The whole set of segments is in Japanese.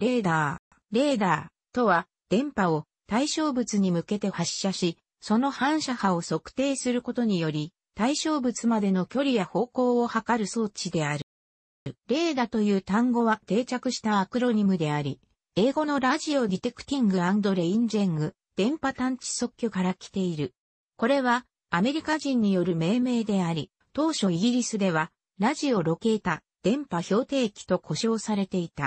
レーダー。レーダーとは、電波を対象物に向けて発射し、その反射波を測定することにより、対象物までの距離や方向を測る装置である。レーダーという単語は定着したアクロニムであり、英語のラジオディテクティングレインジェング、電波探知測距から来ている。これはアメリカ人による命名であり、当初イギリスではラジオロケータ、電波標定器と呼称されていた。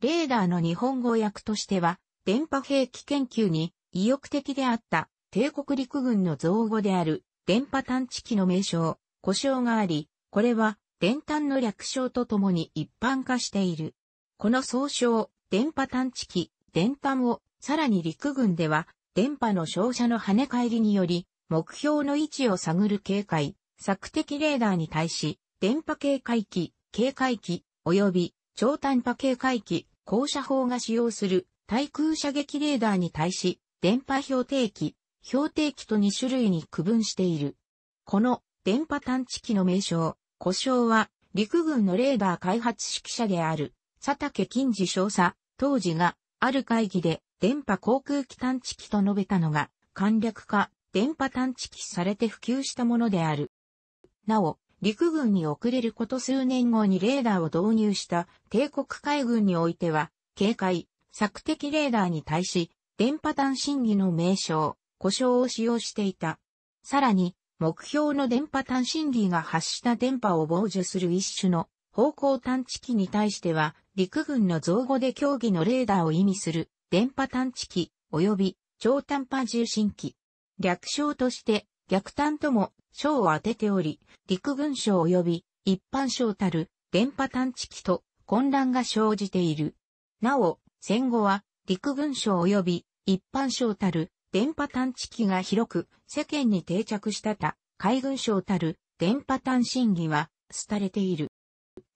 レーダーの日本語訳としては、電波兵器研究に意欲的であった帝国陸軍の造語である電波探知機の名称、故障があり、これは電探の略称とともに一般化している。この総称、電波探知機、電端を、さらに陸軍では、電波の照射の跳ね返りにより、目標の位置を探る警戒、索敵レーダーに対し、電波警戒機、警戒機、及び超短波警戒機、降射砲が使用する対空射撃レーダーに対し、電波標定機、標定機と2種類に区分している。この電波探知機の名称、故障は陸軍のレーダー開発指揮者である佐竹金次少佐、当時がある会議で電波航空機探知機と述べたのが簡略化、電波探知機されて普及したものである。なお、陸軍に遅れること数年後にレーダーを導入した帝国海軍においては、警戒、索敵レーダーに対し、電波端審議の名称、故障を使用していた。さらに、目標の電波端審議が発した電波を傍受する一種の方向探知機に対しては、陸軍の造語で競技のレーダーを意味する電波探知機及び超短波受信機。略称として逆端とも賞を当てており、陸軍賞及び一般賞たる電波探知機と混乱が生じている。なお、戦後は陸軍賞及び一般賞たる電波探知機が広く世間に定着したた海軍省たる電波探信儀は廃れている。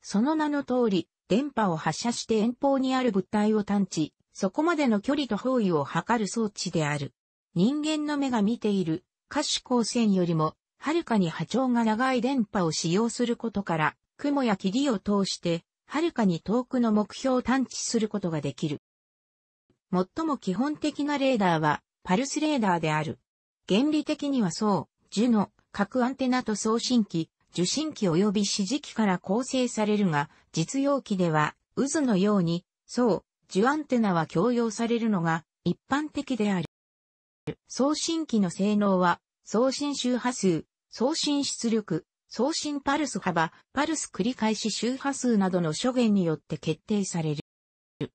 その名の通り、電波を発射して遠方にある物体を探知、そこまでの距離と方位を測る装置である。人間の目が見ている可視光線よりもはるかに波長が長い電波を使用することから、雲や霧を通して、はるかに遠くの目標を探知することができる。最も基本的なレーダーは、パルスレーダーである。原理的にはそう、樹の各アンテナと送信機、受信機及び指示機から構成されるが、実用機では、渦のように、そう、樹アンテナは共用されるのが一般的である。送信機の性能は、送信周波数、送信出力、送信パルス幅、パルス繰り返し周波数などの諸元によって決定される。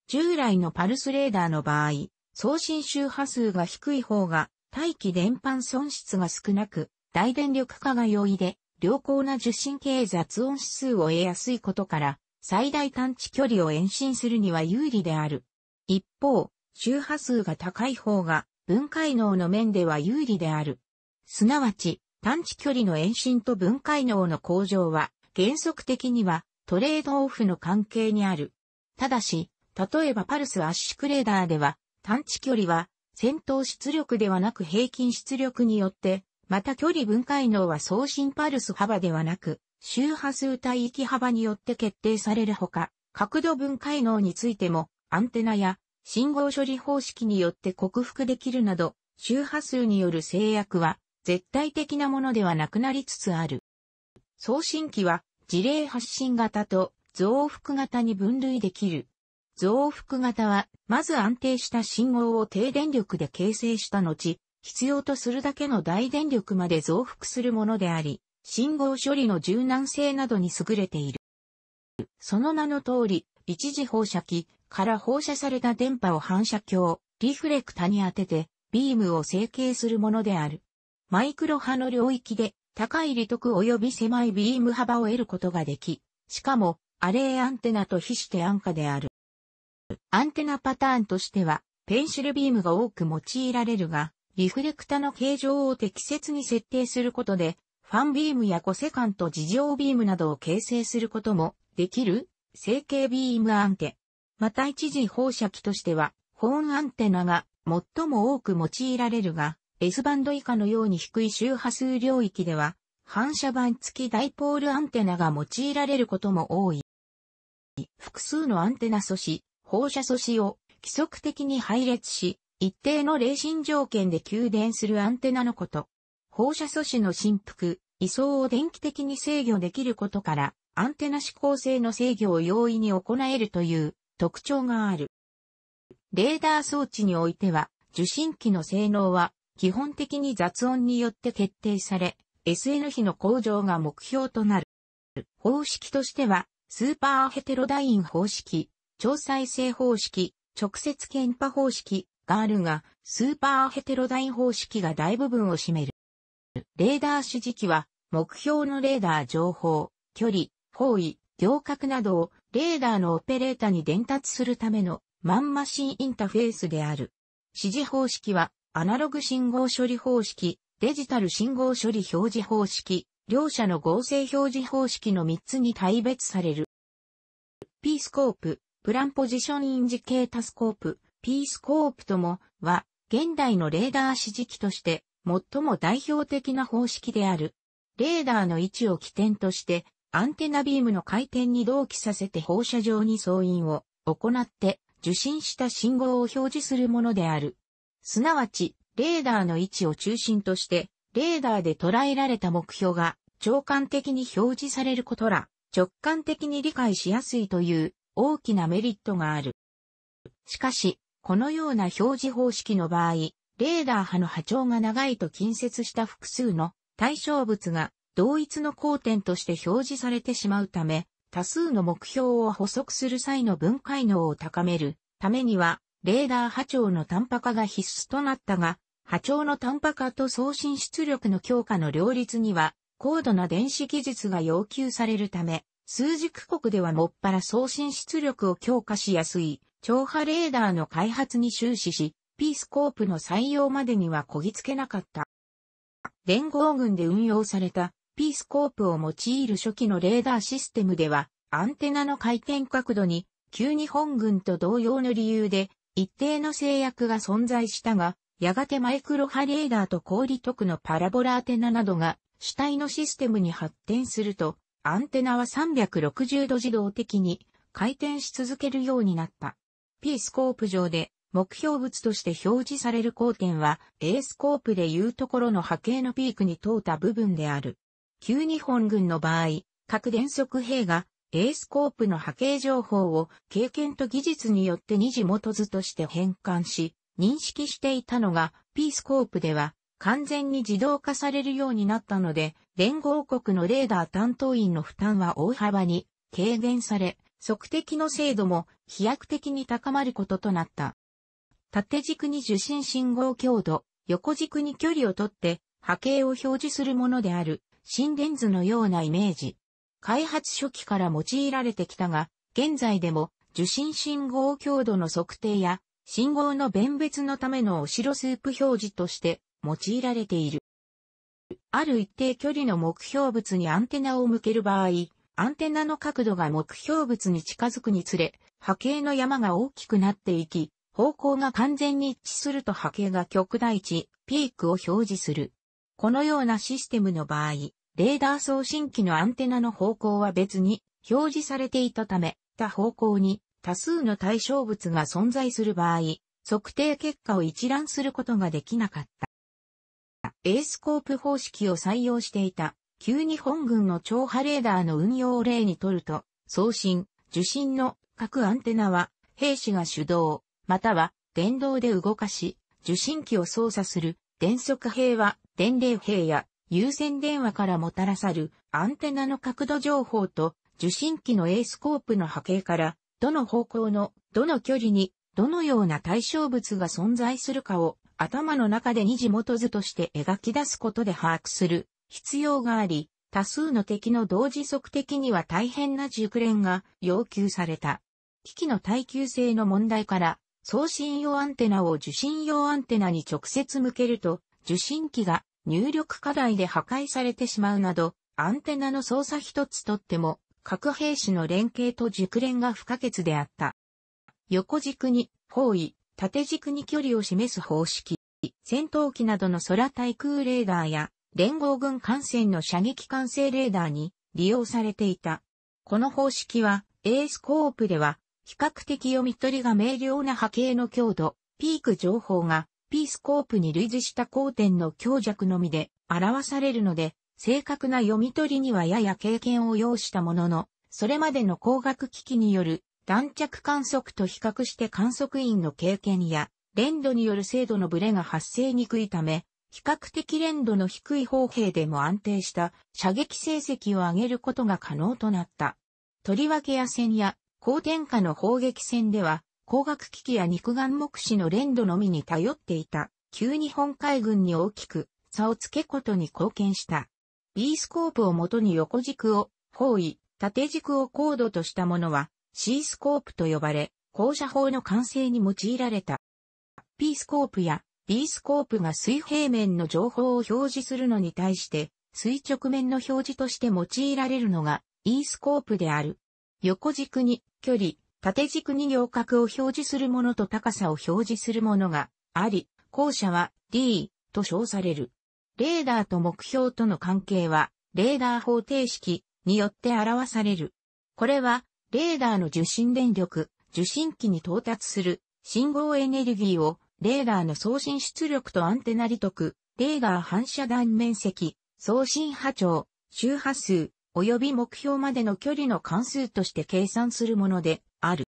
従来のパルスレーダーの場合、送信周波数が低い方が大気伝波損失が少なく、大電力化が容易で、良好な受信系雑音指数を得やすいことから、最大探知距離を延伸するには有利である。一方、周波数が高い方が、分解能の面では有利である。すなわち、探知距離の延伸と分解能の向上は、原則的にはトレードオフの関係にある。ただし、例えばパルス圧縮レーダーでは、探知距離は戦闘出力ではなく平均出力によって、また距離分解能は送信パルス幅ではなく、周波数帯域幅によって決定されるほか、角度分解能についても、アンテナや信号処理方式によって克服できるなど、周波数による制約は絶対的なものではなくなりつつある。送信機は、事例発信型と増幅型に分類できる。増幅型は、まず安定した信号を低電力で形成した後、必要とするだけの大電力まで増幅するものであり、信号処理の柔軟性などに優れている。その名の通り、一時放射器から放射された電波を反射鏡、リフレクタに当てて、ビームを成形するものである。マイクロ波の領域で高い利得及び狭いビーム幅を得ることができ、しかも、アレーアンテナと比して安価である。アンテナパターンとしては、ペンシルビームが多く用いられるが、リフレクタの形状を適切に設定することで、ファンビームやコセカント事情ビームなどを形成することもできる成形ビームアンテ。また一時放射器としては、ホーンアンテナが最も多く用いられるが、S バンド以下のように低い周波数領域では、反射板付きダイポールアンテナが用いられることも多い。複数のアンテナ素子、放射素子を規則的に配列し、一定の霊心条件で給電するアンテナのこと。放射素子の振幅、位相を電気的に制御できることから、アンテナ指向性の制御を容易に行えるという特徴がある。レーダー装置においては、受信機の性能は基本的に雑音によって決定され、SN 比の向上が目標となる。方式としては、スーパーヘテロダイン方式、超再生方式、直接検波方式があるが、スーパーヘテロダイン方式が大部分を占める。レーダー指示器は、目標のレーダー情報、距離、方位、行角などをレーダーのオペレータに伝達するためのマンマシンインターフェースである。指示方式はアナログ信号処理方式、デジタル信号処理表示方式、両者の合成表示方式の3つに大別される。P スコープ、プランポジションインジケータスコープ、P スコープとも、は、現代のレーダー指示器として、最も代表的な方式である。レーダーの位置を起点として、アンテナビームの回転に同期させて放射状に送印を行って受信した信号を表示するものである。すなわち、レーダーの位置を中心として、レーダーで捉えられた目標が、長観的に表示されることら、直感的に理解しやすいという大きなメリットがある。しかし、このような表示方式の場合、レーダー波の波長が長いと近接した複数の対象物が同一の交点として表示されてしまうため、多数の目標を補足する際の分解能を高めるためには、レーダー波長の単波化が必須となったが、波長の単波化と送信出力の強化の両立には、高度な電子技術が要求されるため、数軸国ではもっぱら送信出力を強化しやすい、超波レーダーの開発に終始し、P スコープの採用までにはこぎつけなかった。連合軍で運用された P スコープを用いる初期のレーダーシステムでは、アンテナの回転角度に、旧日本軍と同様の理由で一定の制約が存在したが、やがてマイクロ波レーダーと氷特のパラボラアテナなどが主体のシステムに発展すると、アンテナは360度自動的に回転し続けるようになった。P スコープ上で目標物として表示される光点は A スコープでいうところの波形のピークに通った部分である。旧日本軍の場合、核電速兵が A スコープの波形情報を経験と技術によって二次元図として変換し、認識していたのが P スコープでは完全に自動化されるようになったので、連合国のレーダー担当員の負担は大幅に軽減され、測定の精度も飛躍的に高まることとなった。縦軸に受信信号強度、横軸に距離をとって波形を表示するものである心電図のようなイメージ。開発初期から用いられてきたが、現在でも受信信号強度の測定や信号の弁別のためのオシロスープ表示として用いられている。ある一定距離の目標物にアンテナを向ける場合、アンテナの角度が目標物に近づくにつれ、波形の山が大きくなっていき、方向が完全に一致すると波形が極大値、ピークを表示する。このようなシステムの場合、レーダー送信機のアンテナの方向は別に表示されていたため、他方向に多数の対象物が存在する場合、測定結果を一覧することができなかった。エースコープ方式を採用していた、旧日本軍の超波レーダーの運用を例にとると、送信、受信の各アンテナは、兵士が手動、または電動で動かし、受信機を操作する、電速兵は電令兵や有線電話からもたらさるアンテナの角度情報と受信機の A スコープの波形から、どの方向の、どの距離に、どのような対象物が存在するかを頭の中で二次基図として描き出すことで把握する必要があり、多数の敵の同時測的には大変な熟練が要求された。機器の耐久性の問題から送信用アンテナを受信用アンテナに直接向けると受信機が入力課題で破壊されてしまうなど、アンテナの操作一つとっても、核兵士の連携と熟練が不可欠であった。横軸に方位、縦軸に距離を示す方式、戦闘機などの空対空レーダーや連合軍艦船の射撃管制レーダーに利用されていた。この方式はエースコープでは比較的読み取りが明瞭な波形の強度、ピーク情報がピースコープに類似した交点の強弱のみで表されるので、正確な読み取りにはやや経験を要したものの、それまでの光学機器による断着観測と比較して観測員の経験や、連度による精度のブレが発生にくいため、比較的連度の低い方兵でも安定した射撃成績を上げることが可能となった。とりわけ野戦や高点下の砲撃戦では、光学機器や肉眼目視の連度のみに頼っていた、旧日本海軍に大きく差をつけことに貢献した。B スコープをもとに横軸を方位、縦軸を高度としたものは C スコープと呼ばれ、放射法の完成に用いられた。P スコープや B スコープが水平面の情報を表示するのに対して、垂直面の表示として用いられるのが E スコープである。横軸に距離、縦軸に行角を表示するものと高さを表示するものがあり、後者は D と称される。レーダーと目標との関係は、レーダー方程式によって表される。これは、レーダーの受信電力、受信機に到達する信号エネルギーをレーダーの送信出力とアンテナ利得、レーダー反射断面積、送信波長、周波数、及び目標までの距離の関数として計算するものである。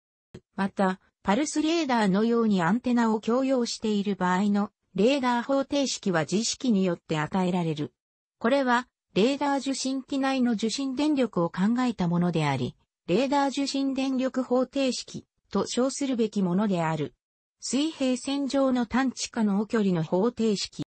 また、パルスレーダーのようにアンテナを共用している場合のレーダー方程式は自意識によって与えられる。これは、レーダー受信機内の受信電力を考えたものであり、レーダー受信電力方程式と称するべきものである。水平線上の探知可能距離の方程式。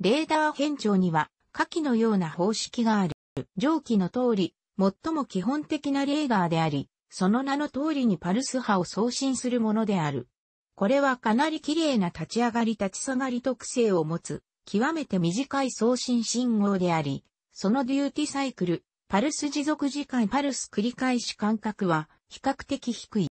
レーダー変調には下記のような方式がある。上記の通り、最も基本的なレーガーであり、その名の通りにパルス波を送信するものである。これはかなり綺麗な立ち上がり立ち下がり特性を持つ、極めて短い送信信号であり、そのデューティサイクル、パルス持続時間パルス繰り返し間隔は比較的低い。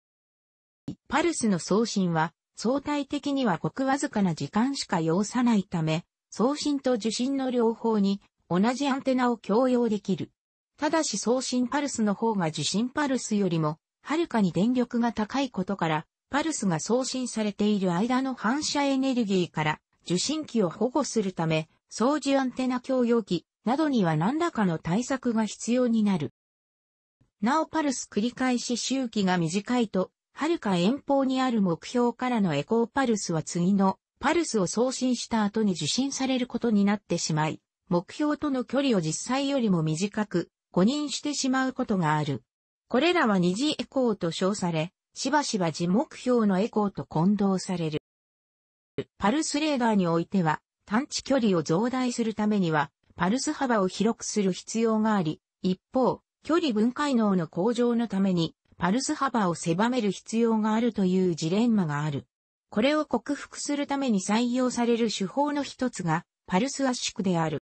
パルスの送信は相対的にはごくわずかな時間しか要さないため、送信と受信の両方に同じアンテナを共用できる。ただし送信パルスの方が受信パルスよりも、はるかに電力が高いことから、パルスが送信されている間の反射エネルギーから受信機を保護するため、掃除アンテナ共用機などには何らかの対策が必要になる。なおパルス繰り返し周期が短いと、はるか遠方にある目標からのエコーパルスは次のパルスを送信した後に受信されることになってしまい、目標との距離を実際よりも短く、誤認してしまうことがある。これらは二次エコーと称され、しばしば次目標のエコーと混同される。パルスレーダーにおいては、探知距離を増大するためには、パルス幅を広くする必要があり、一方、距離分解能の向上のために、パルス幅を狭める必要があるというジレンマがある。これを克服するために採用される手法の一つが、パルス圧縮である。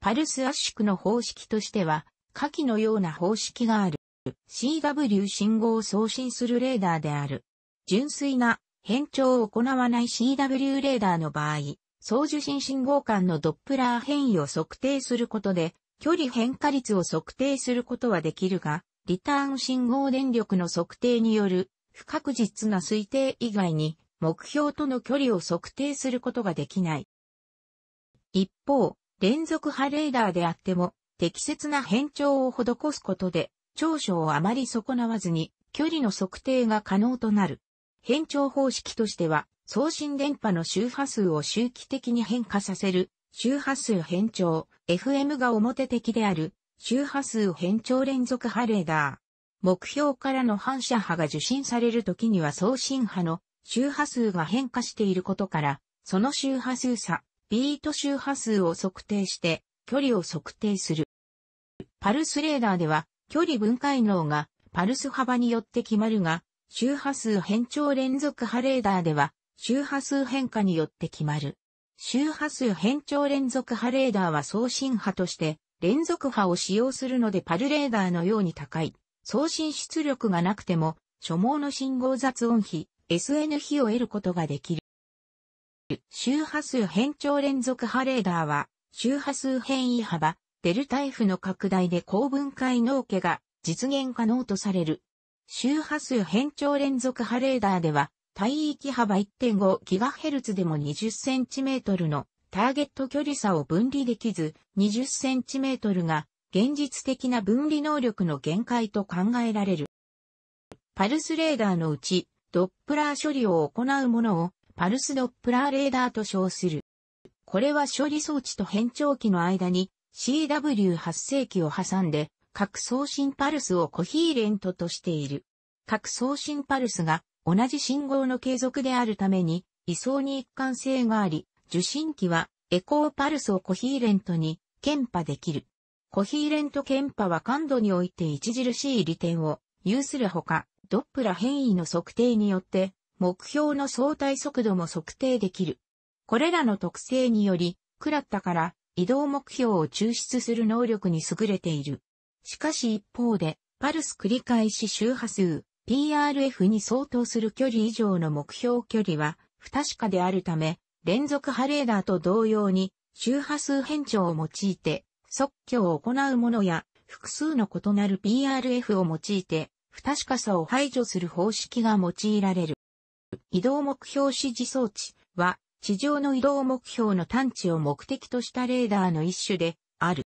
パルス圧縮の方式としては、下記のような方式がある。CW 信号を送信するレーダーである。純粋な変調を行わない CW レーダーの場合、送受信信号間のドップラー変異を測定することで、距離変化率を測定することはできるが、リターン信号電力の測定による不確実な推定以外に目標との距離を測定することができない。一方、連続波レーダーであっても、適切な変調を施すことで、長所をあまり損なわずに、距離の測定が可能となる。変調方式としては、送信電波の周波数を周期的に変化させる、周波数変調、FM が表的である、周波数変調連続波レーダー。目標からの反射波が受信される時には送信波の周波数が変化していることから、その周波数差、ビート周波数を測定して、距離を測定する。パルスレーダーでは、距離分解能がパルス幅によって決まるが、周波数変調連続波レーダーでは、周波数変化によって決まる。周波数変調連続波レーダーは送信波として、連続波を使用するのでパルレーダーのように高い。送信出力がなくても、所望の信号雑音比、SN 比を得ることができる。周波数変調連続波レーダーは、周波数変異幅、デルタ F の拡大で高分解脳家が実現可能とされる。周波数変調連続波レーダーでは、帯域幅 1.5GHz でも 20cm のターゲット距離差を分離できず、20cm が現実的な分離能力の限界と考えられる。パルスレーダーのうち、ドップラー処理を行うものをパルスドップラーレーダーと称する。これは処理装置と変調器の間に CW8 世紀を挟んで各送信パルスをコヒーレントとしている。各送信パルスが同じ信号の継続であるために位相に一貫性があり、受信機はエコーパルスをコヒーレントに検波できる。コヒーレント検波は感度において著しい利点を有するほか、ドップラ変異の測定によって目標の相対速度も測定できる。これらの特性により、クラッタから移動目標を抽出する能力に優れている。しかし一方で、パルス繰り返し周波数、PRF に相当する距離以上の目標距離は不確かであるため、連続波レーダーと同様に周波数変調を用いて即興を行うものや複数の異なる PRF を用いて不確かさを排除する方式が用いられる。移動目標指示装置は、地上の移動目標の探知を目的としたレーダーの一種である。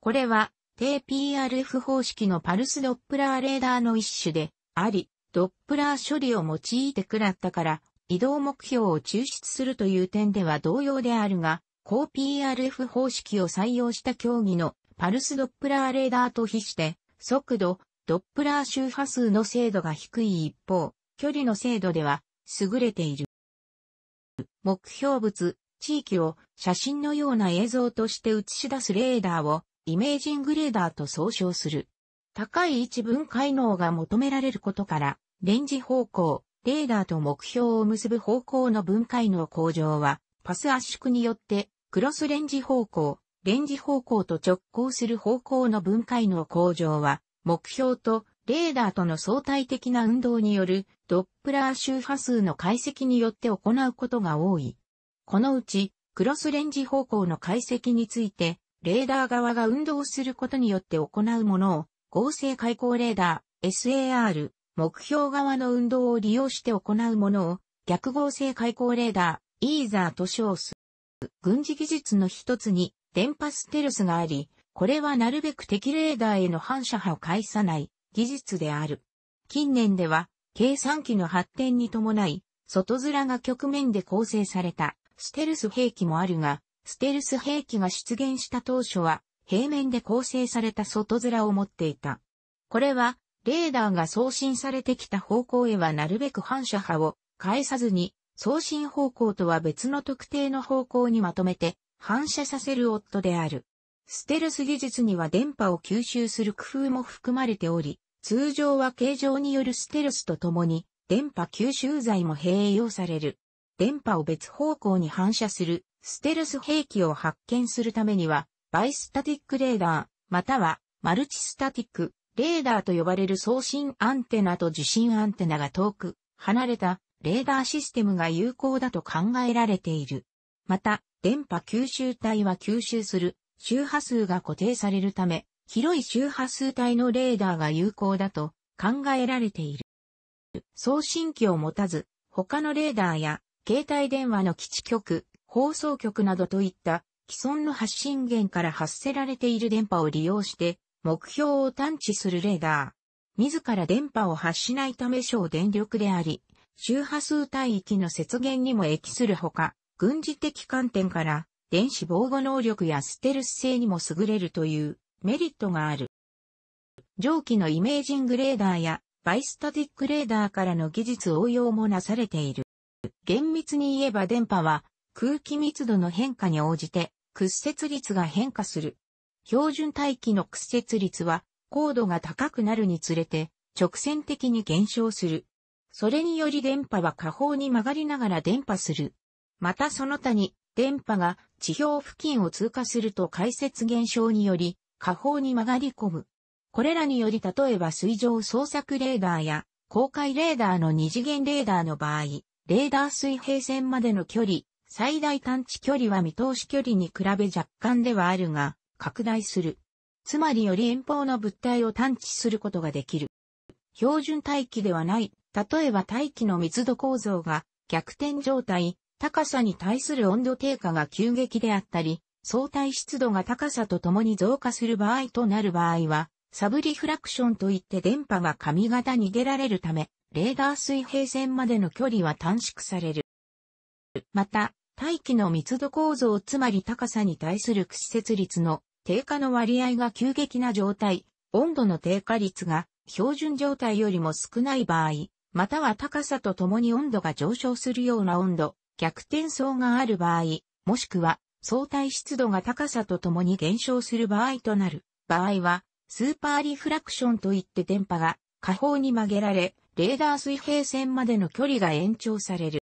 これは、低 PRF 方式のパルスドップラーレーダーの一種であり、ドップラー処理を用いて食らったから、移動目標を抽出するという点では同様であるが、高 PRF 方式を採用した競技のパルスドップラーレーダーと比して、速度、ドップラー周波数の精度が低い一方、距離の精度では優れている。目標物、地域を写真のような映像として映し出すレーダーをイメージングレーダーと総称する。高い位置分解能が求められることから、レンジ方向、レーダーと目標を結ぶ方向の分解能向上は、パス圧縮によって、クロスレンジ方向、レンジ方向と直行する方向の分解能向上は、目標とレーダーとの相対的な運動によるドップラー周波数の解析によって行うことが多い。このうち、クロスレンジ方向の解析について、レーダー側が運動することによって行うものを、合成開口レーダー、SAR、目標側の運動を利用して行うものを、逆合成開口レーダー、イーザーと称す。軍事技術の一つに、電波ステルスがあり、これはなるべく敵レーダーへの反射波を介さない、技術である。近年では、計算機の発展に伴い、外面が局面で構成されたステルス兵器もあるが、ステルス兵器が出現した当初は、平面で構成された外面を持っていた。これは、レーダーが送信されてきた方向へはなるべく反射波を返さずに、送信方向とは別の特定の方向にまとめて反射させる夫である。ステルス技術には電波を吸収する工夫も含まれており、通常は形状によるステルスとともに、電波吸収剤も併用される。電波を別方向に反射するステルス兵器を発見するためには、バイスタティックレーダー、またはマルチスタティックレーダーと呼ばれる送信アンテナと受信アンテナが遠く離れたレーダーシステムが有効だと考えられている。また、電波吸収体は吸収する周波数が固定されるため、広い周波数帯のレーダーが有効だと考えられている。送信機を持たず、他のレーダーや携帯電話の基地局、放送局などといった既存の発信源から発せられている電波を利用して目標を探知するレーダー。自ら電波を発しないため省電力であり、周波数帯域の節減にも益するほか、軍事的観点から電子防護能力やステルス性にも優れるというメリットがある。蒸気のイメージングレーダーやバイスタティックレーダーからの技術応用もなされている。厳密に言えば電波は空気密度の変化に応じて屈折率が変化する。標準大気の屈折率は高度が高くなるにつれて直線的に減少する。それにより電波は下方に曲がりながら電波する。またその他に電波が地表付近を通過すると解説現象により下方に曲がり込む。これらにより例えば水上捜索レーダーや公開レーダーの二次元レーダーの場合、レーダー水平線までの距離、最大探知距離は見通し距離に比べ若干ではあるが、拡大する。つまりより遠方の物体を探知することができる。標準大気ではない、例えば大気の密度構造が逆転状態、高さに対する温度低下が急激であったり、相対湿度が高さとともに増加する場合となる場合は、サブリフラクションといって電波が髪型に出られるため、レーダー水平線までの距離は短縮される。また、大気の密度構造つまり高さに対する屈折率の低下の割合が急激な状態、温度の低下率が標準状態よりも少ない場合、または高さとともに温度が上昇するような温度、逆転層がある場合、もしくは相対湿度が高さとともに減少する場合となる場合は、スーパーリフラクションといって電波が下方に曲げられ、レーダー水平線までの距離が延長される。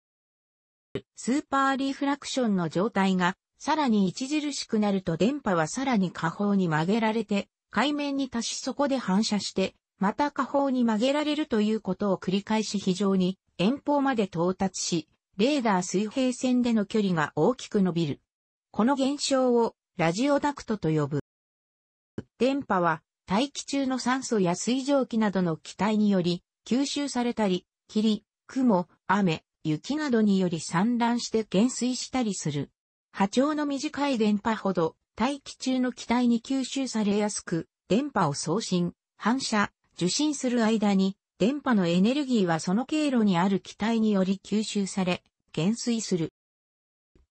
スーパーリフラクションの状態がさらに著しくなると電波はさらに下方に曲げられて、海面に達しそこで反射して、また下方に曲げられるということを繰り返し非常に遠方まで到達し、レーダー水平線での距離が大きく伸びる。この現象をラジオダクトと呼ぶ。電波は大気中の酸素や水蒸気などの気体により吸収されたり、霧、雲、雨、雪などにより散乱して減衰したりする。波長の短い電波ほど大気中の気体に吸収されやすく、電波を送信、反射、受信する間に、電波のエネルギーはその経路にある気体により吸収され、減衰する。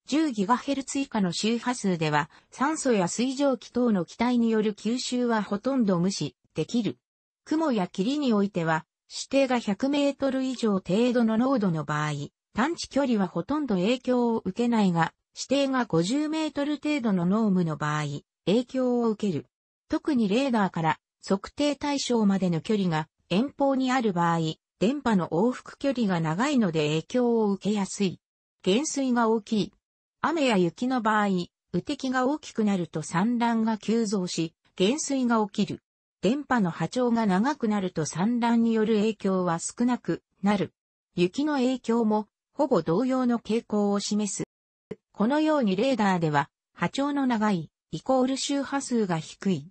10GHz 以下の周波数では、酸素や水蒸気等の気体による吸収はほとんど無視できる。雲や霧においては、指定が100メートル以上程度の濃度の場合、探知距離はほとんど影響を受けないが、指定が50メートル程度の濃霧の場合、影響を受ける。特にレーダーから測定対象までの距離が遠方にある場合、電波の往復距離が長いので影響を受けやすい。減衰が大きい。雨や雪の場合、雨滴が大きくなると産卵が急増し、減衰が起きる。電波の波長が長くなると産卵による影響は少なくなる。雪の影響もほぼ同様の傾向を示す。このようにレーダーでは波長の長いイコール周波数が低い。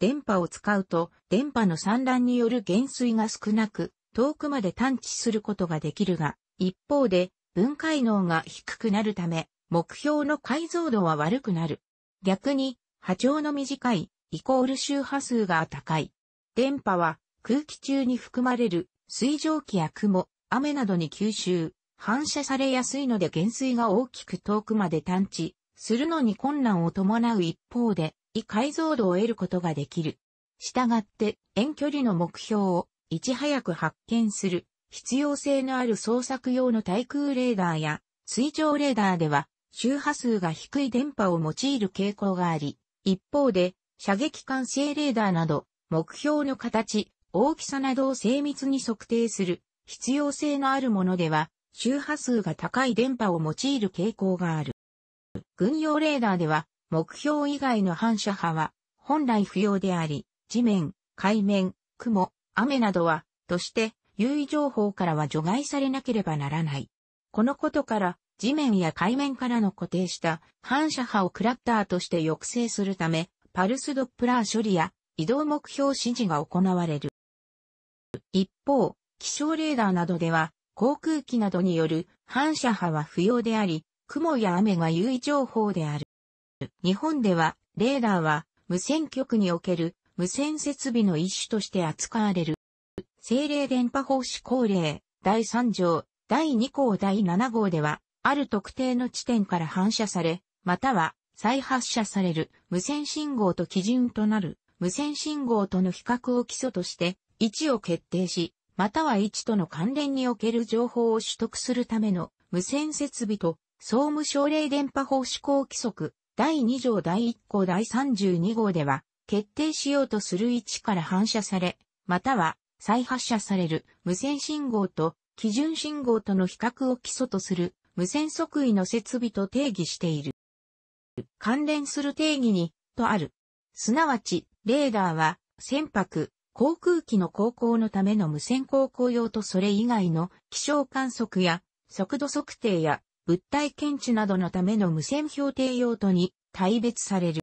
電波を使うと電波の産卵による減衰が少なく遠くまで探知することができるが、一方で分解能が低くなるため目標の解像度は悪くなる。逆に、波長の短い、イコール周波数が高い。電波は、空気中に含まれる、水蒸気や雲、雨などに吸収、反射されやすいので減衰が大きく遠くまで探知、するのに困難を伴う一方で、異解像度を得ることができる。したがって、遠距離の目標を、いち早く発見する、必要性のある捜索用の対空レーダーや、水上レーダーでは、周波数が低い電波を用いる傾向があり、一方で、射撃管制レーダーなど、目標の形、大きさなどを精密に測定する必要性のあるものでは、周波数が高い電波を用いる傾向がある。軍用レーダーでは、目標以外の反射波は、本来不要であり、地面、海面、雲、雨などは、として、有意情報からは除外されなければならない。このことから、地面や海面からの固定した反射波をクラッターとして抑制するため、パルスドップラー処理や移動目標指示が行われる。一方、気象レーダーなどでは、航空機などによる反射波は不要であり、雲や雨が優位情報である。日本では、レーダーは無線局における無線設備の一種として扱われる。政令電波法施行令第3条、第2項第7号では、ある特定の地点から反射され、または再発射される無線信号と基準となる無線信号との比較を基礎として位置を決定し、または位置との関連における情報を取得するための無線設備と総務省令電波法施行規則第2条第1項第32号では決定しようとする位置から反射され、または再発射される無線信号と基準信号との比較を基礎とする無線測位の設備と定義している。関連する定義に、とある。すなわち、レーダーは、船舶、航空機の航行のための無線航行用とそれ以外の気象観測や速度測定や物体検知などのための無線標定用途に大別される。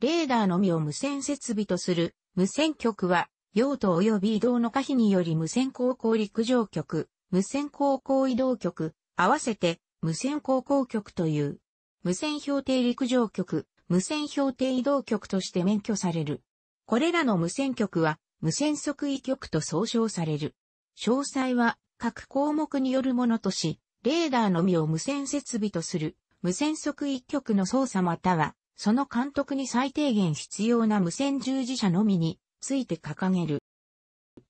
レーダーのみを無線設備とする無線局は用途及び移動の可否により無線航行陸上局、無線航行移動局、合わせて無線航行局という、無線標定陸上局、無線標定移動局として免許される。これらの無線局は、無線測位局と総称される。詳細は、各項目によるものとし、レーダーのみを無線設備とする、無線測位局の操作または、その監督に最低限必要な無線従事者のみについて掲げる。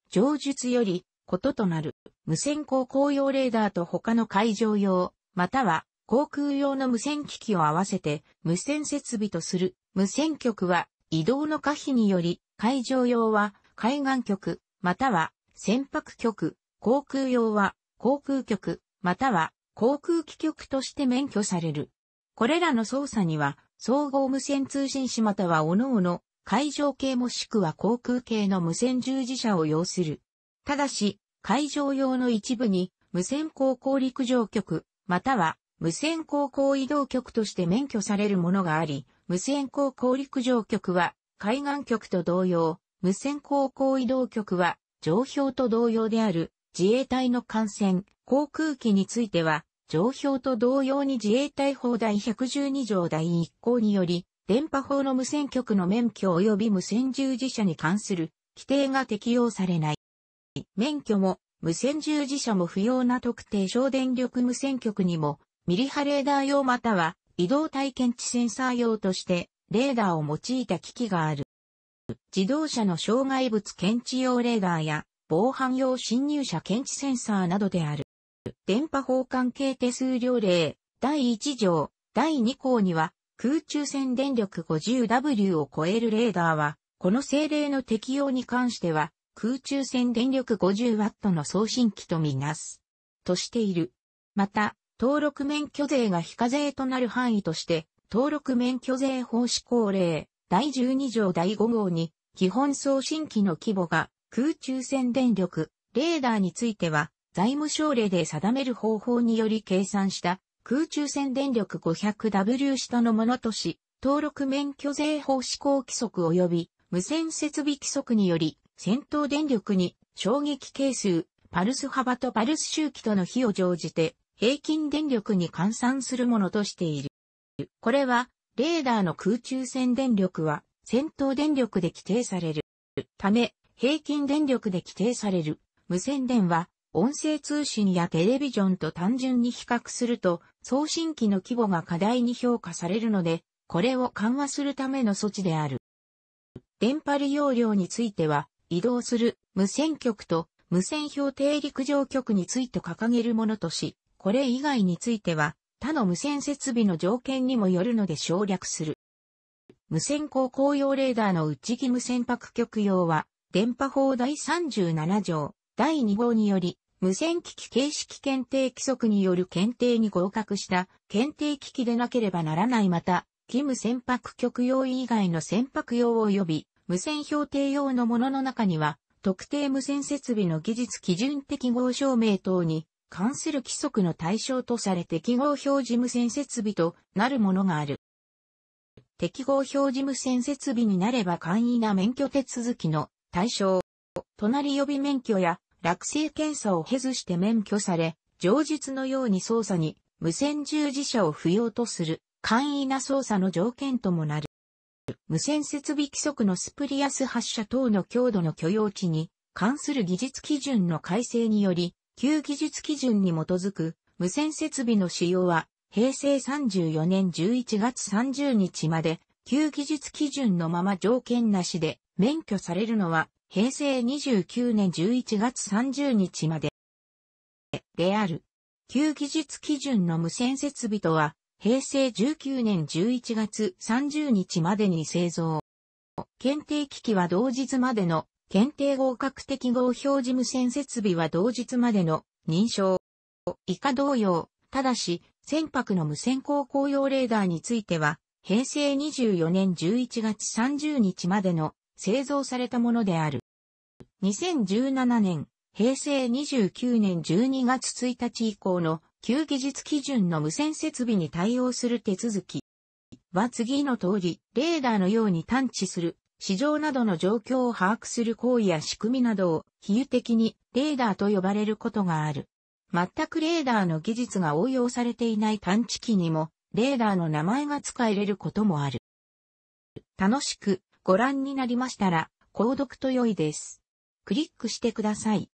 上述より、こととなる、無線航行用レーダーと他の海上用、または航空用の無線機器を合わせて無線設備とする。無線局は移動の可否により、海上用は海岸局、または船舶局、航空用は航空局、または航空機局として免許される。これらの操作には、総合無線通信士または各々、海上系もしくは航空系の無線従事者を要する。ただし、会場用の一部に無線航行陸上局、または無線航行移動局として免許されるものがあり、無線航行陸上局は海岸局と同様、無線航行移動局は上標と同様である自衛隊の艦船、航空機については、上標と同様に自衛隊法第112条第1項により、電波法の無線局の免許及び無線従事者に関する規定が適用されない。免許も無線従事者も不要な特定省電力無線局にもミリ波レーダー用または移動体検知センサー用としてレーダーを用いた機器がある。自動車の障害物検知用レーダーや防犯用侵入者検知センサーなどである。電波法関係手数料令第1条第2項には空中線電力 50W を超えるレーダーはこの政令の適用に関しては空中戦電力 50W の送信機とみなす。としている。また、登録免許税が非課税となる範囲として、登録免許税法施行令、第12条第5号に、基本送信機の規模が空中戦電力、レーダーについては、財務省令で定める方法により計算した空中戦電力 500W 下のものとし、登録免許税法施行規則及び無線設備規則により戦闘電力に衝撃係数、パルス幅とパルス周期との比を乗じて平均電力に換算するものとしている。これは、レーダーの空中戦電力は戦闘電力で規定される。ため、平均電力で規定される無線電は、音声通信やテレビジョンと単純に比較すると、送信機の規模が過大に評価されるので、これを緩和するための措置である。電波利用量については、移動する無線局と無線標定陸上局について掲げるものとし、これ以外については他の無線設備の条件にもよるので省略する。無線航行用レーダーの内義務船舶局用は、電波法第37条第2号により、無線機器形式検定規則による検定に合格した検定機器でなければならないまた、義務船舶局用以外の船舶用及び無線標定用のものの中には、特定無線設備の技術基準適合証明等に関する規則の対象とされ適合表示無線設備となるものがある。適合表示無線設備になれば簡易な免許手続きの対象、隣予備免許や落成検査を経ずして免許され、上述のように操作に無線従事者を不要とする簡易な操作の条件ともなる。無線設備規則のスプリアス発射等の強度の許容値に関する技術基準の改正により、旧技術基準に基づく無線設備の使用は平成34年11月30日まで旧技術基準のまま条件なしで免許されるのは平成29年11月30日までである。旧技術基準の無線設備とは平成19年11月30日までに製造。検定機器は同日までの、検定合格適合表示無線設備は同日までの認証。以下同様、ただし、船舶の無線航行用レーダーについては、平成24年11月30日までの製造されたものである。2017年、平成29年12月1日以降の旧技術基準の無線設備に対応する手続きは次の通り、レーダーのように探知する、市場などの状況を把握する行為や仕組みなどを比喩的にレーダーと呼ばれることがある。全くレーダーの技術が応用されていない探知機にも、レーダーの名前が使えれることもある。楽しくご覧になりましたら、購読と良いです。クリックしてください。